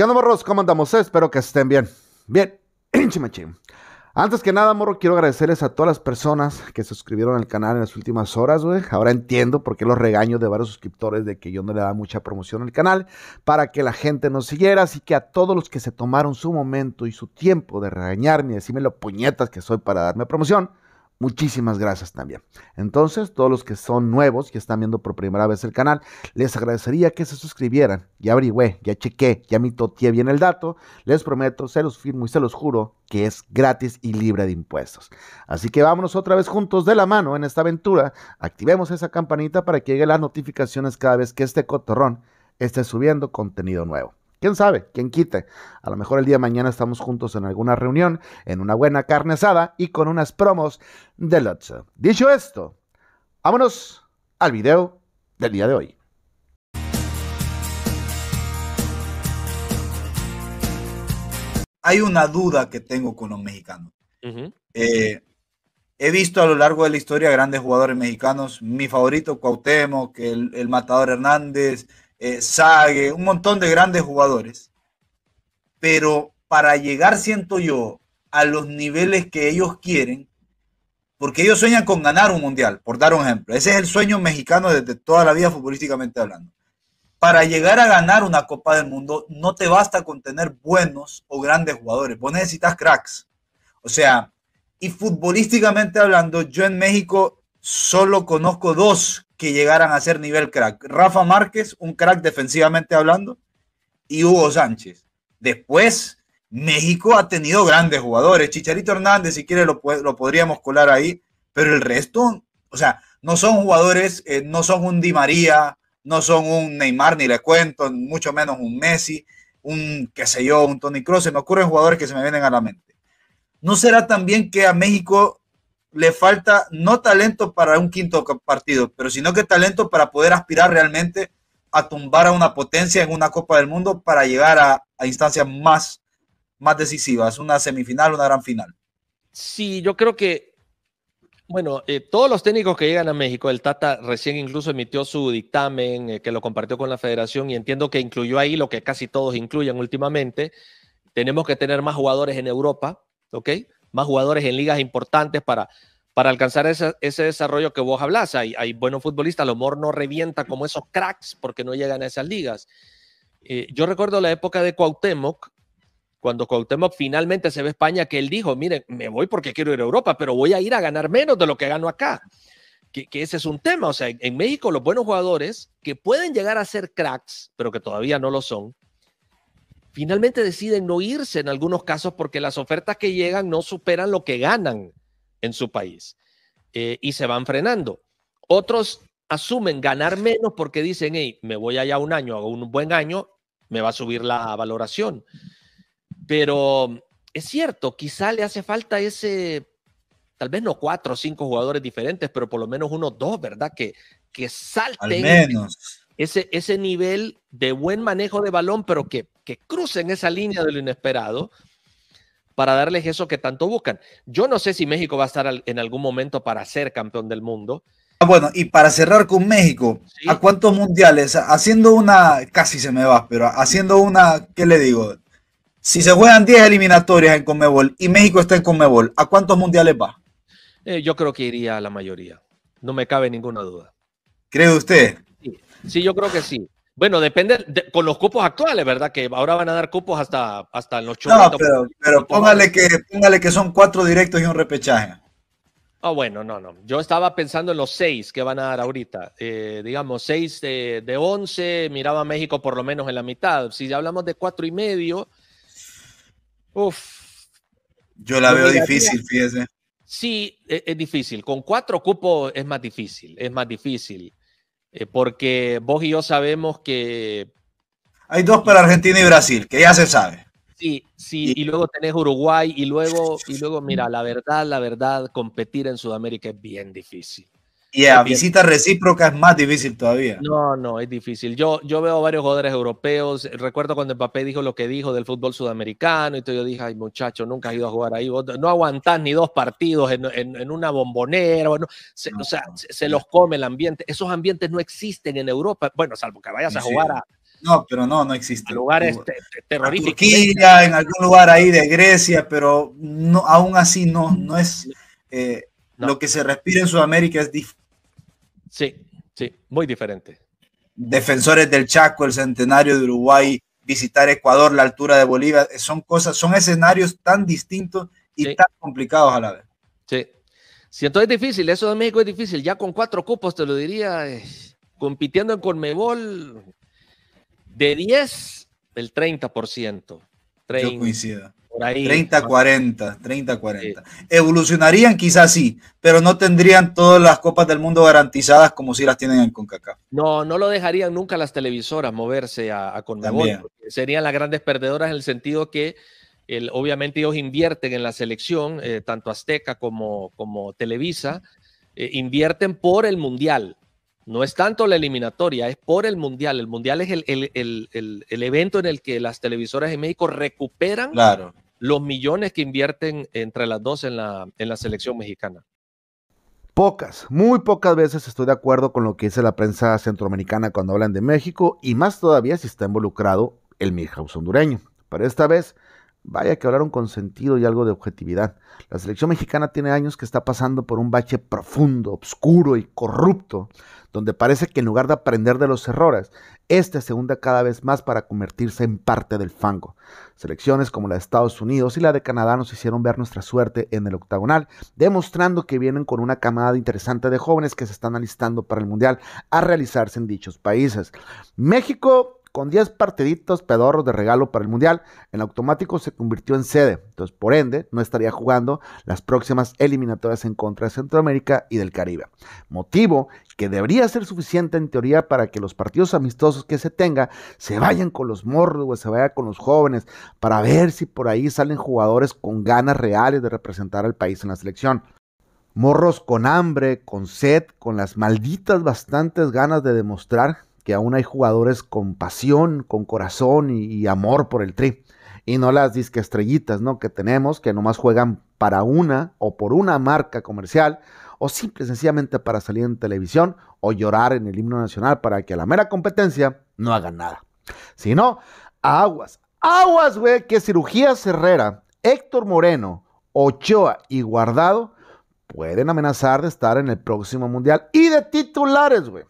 ¿Qué onda, morros? ¿Cómo andamos? Espero que estén bien. Bien, Antes que nada, morro, quiero agradecerles a todas las personas que se suscribieron al canal en las últimas horas, güey. Ahora entiendo por qué los regaños de varios suscriptores de que yo no le da mucha promoción al canal para que la gente nos siguiera. Así que a todos los que se tomaron su momento y su tiempo de regañarme y decirme puñetas que soy para darme promoción, Muchísimas gracias también. Entonces, todos los que son nuevos, y están viendo por primera vez el canal, les agradecería que se suscribieran. Ya averigüé, ya chequé, ya mi totié bien el dato. Les prometo, se los firmo y se los juro que es gratis y libre de impuestos. Así que vámonos otra vez juntos de la mano en esta aventura. Activemos esa campanita para que lleguen las notificaciones cada vez que este cotorrón esté subiendo contenido nuevo. ¿Quién sabe? ¿Quién quite? A lo mejor el día de mañana estamos juntos en alguna reunión, en una buena carne y con unas promos de Lotso. Dicho esto, vámonos al video del día de hoy. Hay una duda que tengo con los mexicanos. Eh, he visto a lo largo de la historia grandes jugadores mexicanos. Mi favorito, Cuauhtémoc, el, el Matador Hernández, eh, un montón de grandes jugadores. Pero para llegar, siento yo, a los niveles que ellos quieren, porque ellos sueñan con ganar un mundial, por dar un ejemplo. Ese es el sueño mexicano desde toda la vida futbolísticamente hablando. Para llegar a ganar una Copa del Mundo no te basta con tener buenos o grandes jugadores, vos necesitas cracks. O sea, y futbolísticamente hablando, yo en México solo conozco dos que llegaran a ser nivel crack. Rafa Márquez, un crack defensivamente hablando, y Hugo Sánchez. Después, México ha tenido grandes jugadores. Chicharito Hernández, si quiere, lo, lo podríamos colar ahí, pero el resto, o sea, no son jugadores, eh, no son un Di María, no son un Neymar, ni le cuento, mucho menos un Messi, un, qué sé yo, un Tony Kroos. Se me ocurren jugadores que se me vienen a la mente. ¿No será también que a México le falta no talento para un quinto partido, pero sino que talento para poder aspirar realmente a tumbar a una potencia en una Copa del Mundo para llegar a, instancias más, más decisivas, una semifinal, una gran final. Sí, yo creo que, bueno, eh, todos los técnicos que llegan a México, el Tata recién incluso emitió su dictamen eh, que lo compartió con la federación y entiendo que incluyó ahí lo que casi todos incluyen últimamente. Tenemos que tener más jugadores en Europa, ¿ok? más jugadores en ligas importantes para, para alcanzar ese, desarrollo que vos hablas. Hay, hay buenos futbolistas, lo no revienta como esos cracks porque no llegan a esas ligas. Eh, yo recuerdo la época de Cuauhtémoc, cuando Cuauhtémoc finalmente se ve a España, que él dijo, miren, me voy porque quiero ir a Europa, pero voy a ir a ganar menos de lo que gano acá. que, ese es un tema. O sea, en México los buenos jugadores que pueden llegar a ser cracks, pero que todavía no lo son, finalmente deciden no irse en algunos casos porque las ofertas que llegan no superan lo que ganan en su país eh, y se van frenando. Otros asumen ganar menos porque dicen, hey, me voy allá un año, hago un buen año, me va a subir la valoración. Pero es cierto, quizá le hace falta ese, tal vez no cuatro o cinco jugadores diferentes, pero por lo menos uno o dos, ¿verdad? Que, que salten. Ese, ese nivel de buen manejo de balón, pero que, crucen esa línea de lo inesperado para darles eso que tanto buscan. Yo no sé si México va a estar en algún momento para ser campeón del mundo. Ah, bueno, y para cerrar con México, ¿a cuántos mundiales? Haciendo una, casi se me va, pero haciendo una, ¿qué le digo? Si se juegan 10 eliminatorias en Conmebol y México está en Conmebol, ¿a cuántos mundiales va? Eh, yo creo que iría a la mayoría, no me cabe ninguna duda. ¿Cree usted? Sí, yo creo que sí. Bueno, depende con los cupos actuales, ¿verdad? Que ahora van a dar cupos hasta, hasta los No, pero, pues, póngale, que, póngale que son cuatro directos y un repechaje. Ah, bueno, no, no. Yo estaba pensando en los seis que van a dar ahorita. Eh, digamos, seis de, once, miraba México por lo menos en la mitad. Si ya hablamos de cuatro y medio, uff. Yo la veo difícil, fíjese. Sí, e, es, difícil. Con cuatro cupos es más difícil, es más difícil. Eh, porque vos y yo sabemos que... Hay dos para Argentina y Brasil, que ya se sabe. Sí, sí, y, y luego tenés Uruguay y luego, y luego, mira, la verdad, la verdad, competir en Sudamérica es bien difícil. Y a visita recíproca es más difícil todavía. No, no, es difícil. Yo, yo veo varios jugadores europeos. Recuerdo cuando el papé dijo lo que dijo del fútbol sudamericano y yo dije, ay muchacho, nunca has ido a jugar ahí. no aguantás ni dos partidos en, una bombonera. o sea, se, los come el ambiente. Esos ambientes no existen en Europa. Bueno, salvo que vayas a jugar a, no, pero no, no existe. lugares terroríficos. Turquía, en algún lugar ahí de Grecia, pero no, aún así no, no es. Eh, lo que se respira en Sudamérica es difícil. Sí, sí, muy diferente. Defensores del Chaco, el centenario de Uruguay, visitar Ecuador, la altura de Bolivia, eh, son cosas, son escenarios tan distintos y tan complicados a la vez. Sí. Si sí, es difícil, eso de México es difícil, ya con cuatro cupos te lo diría, eh, compitiendo en Conmebol de 10, el 30%. 30. Yo coincido. 30, 40, 30, 40. Evolucionarían quizás sí, pero no tendrían todas las copas del mundo garantizadas como si las tienen en CONCACAF. No, no lo dejarían nunca las televisoras moverse a, a Serían las grandes perdedoras en el sentido que obviamente ellos invierten en la selección, eh, tanto Azteca como, como Televisa, eh, invierten por el Mundial. No es tanto la eliminatoria, es por el Mundial. El Mundial es el, evento en el que las televisoras de México recuperan los millones que invierten entre las dos en la, en la selección mexicana. Pocas, muy pocas veces estoy de acuerdo con lo que dice la prensa centroamericana cuando hablan de México y más todavía si está involucrado el Milhouse hondureño. Pero esta vez Vaya que hablaron con sentido y algo de objetividad. La selección mexicana tiene años que está pasando por un bache profundo, oscuro y corrupto, donde parece que en lugar de aprender de los errores, este se hunde cada vez más para convertirse en parte del fango. Selecciones como la de Estados Unidos y la de Canadá nos hicieron ver nuestra suerte en el octagonal, demostrando que vienen con una camada interesante de jóvenes que se están alistando para el Mundial a realizarse en dichos países. México con 10 partiditos pedorros de regalo para el Mundial, en automático se convirtió en sede. Entonces, por ende, no estaría jugando las próximas eliminatorias en contra de Centroamérica y del Caribe. Motivo que debería ser suficiente en teoría para que los partidos amistosos que se tenga se vayan con los morros, o se vayan con los jóvenes, para ver si por ahí salen jugadores con ganas reales de representar al país en la selección. Morros con hambre, con sed, con las malditas bastantes ganas de demostrar aún hay jugadores con pasión, con corazón y, amor por el tri. Y no las disque estrellitas, ¿no? Que tenemos, que nomás juegan para una o por una marca comercial, o simple sencillamente para salir en televisión o llorar en el himno nacional para que a la mera competencia no hagan nada. Sino aguas, aguas, güey, que cirugía Herrera, Héctor Moreno, Ochoa y Guardado pueden amenazar de estar en el próximo mundial y de titulares, güey.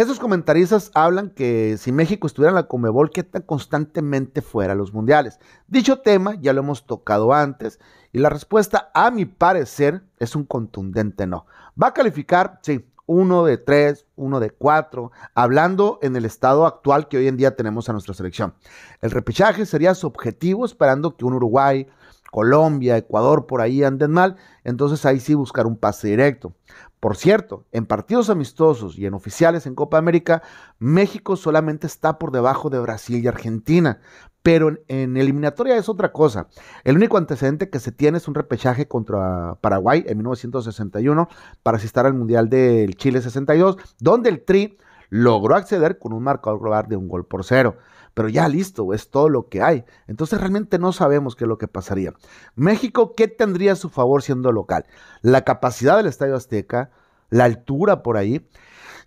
Esos comentaristas hablan que si México estuviera en la Comebol, ¿qué tan constantemente fuera los mundiales. Dicho tema ya lo hemos tocado antes y la respuesta, a mi parecer, es un contundente no. ¿Va a calificar? Sí, uno de tres, uno de cuatro, hablando en el estado actual que hoy en día tenemos a nuestra selección. El repechaje sería su objetivo, esperando que un Uruguay, Colombia, Ecuador, por ahí anden mal, entonces ahí sí buscar un pase directo. Por cierto, en partidos amistosos y en oficiales en Copa América, México solamente está por debajo de Brasil y Argentina, pero en, eliminatoria es otra cosa. El único antecedente que se tiene es un repechaje contra Paraguay en 1961 para asistir al Mundial del Chile 62, donde el Tri logró acceder con un marcador global de un gol por cero. Pero ya listo, es todo lo que hay. Entonces realmente no sabemos qué es lo que pasaría. México, ¿qué tendría a su favor siendo local? La capacidad del Estadio Azteca, la altura por ahí,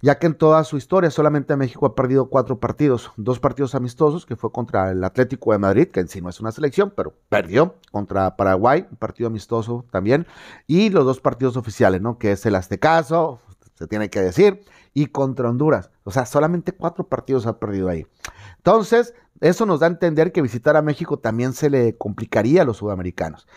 ya que en toda su historia solamente México ha perdido cuatro partidos, dos partidos amistosos, que fue contra el Atlético de Madrid, que en sí no es una selección, pero perdió, contra Paraguay, un partido amistoso también, y los dos partidos oficiales, ¿no? Que es el Aztecaso, se tiene que decir, y contra Honduras. O sea, solamente cuatro partidos ha perdido ahí. Entonces, eso nos da a entender que visitar a México también se le complicaría a los sudamericanos.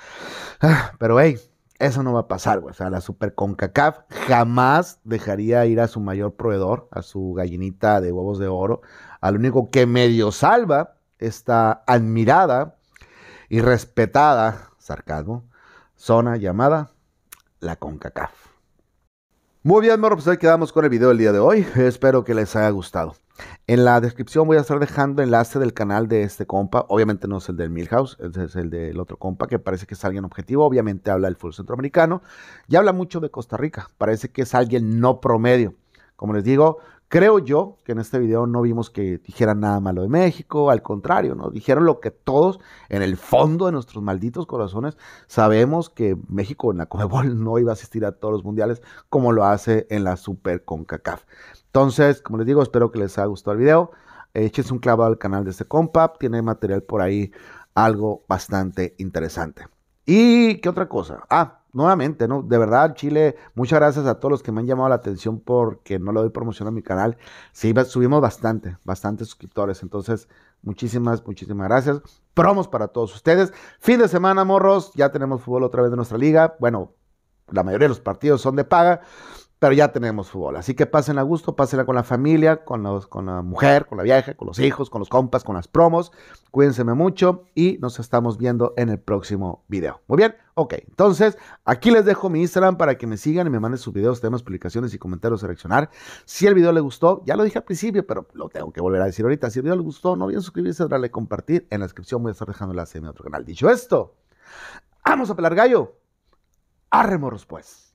Ah, pero, hey, eso no va a pasar, güey. O sea, la Super CONCACAF jamás dejaría ir a su mayor proveedor, a su gallinita de huevos de oro. Al único que medio salva esta admirada y respetada, sarcasmo, zona llamada la CONCACAF. Muy bien, morro, pues ahí quedamos con el video del día de hoy. Espero que les haya gustado. En la descripción voy a estar dejando enlace del canal de este compa. Obviamente no es el del Milhouse, es el del otro compa que parece que es alguien objetivo. Obviamente habla del fútbol centroamericano y habla mucho de Costa Rica. Parece que es alguien no promedio. Como les digo, Creo yo que en este video no vimos que dijeran nada malo de México, al contrario, ¿no? Dijeron lo que todos, en el fondo de nuestros malditos corazones, sabemos que México en la Comebol no iba a asistir a todos los mundiales como lo hace en la Super CONCACAF. Entonces, como les digo, espero que les haya gustado el video. Échense un clavo al canal de este compa, tiene material por ahí, algo bastante interesante. ¿Y qué otra cosa? Ah, nuevamente, ¿no? De verdad, Chile, muchas gracias a todos los que me han llamado la atención porque no le doy promoción a mi canal. Sí, subimos bastante, bastantes suscriptores. Entonces, muchísimas, muchísimas gracias. Promos para todos ustedes. Fin de semana, morros. Ya tenemos fútbol otra vez de nuestra liga. Bueno, la mayoría de los partidos son de paga pero ya tenemos fútbol. Así que pasen a gusto, pásenla con la familia, con, los, con la mujer, con la vieja, con los hijos, con los compas, con las promos. Cuídense mucho y nos estamos viendo en el próximo video. Muy bien, ok. Entonces, aquí les dejo mi Instagram para que me sigan y me manden sus videos, temas, publicaciones y comentarios a reaccionar. Si el video le gustó, ya lo dije al principio, pero lo tengo que volver a decir ahorita. Si el video le gustó, no olviden suscribirse, darle compartir. En la descripción voy a estar dejando el enlace mi otro canal. Dicho esto, vamos a pelar gallo. Arre pues.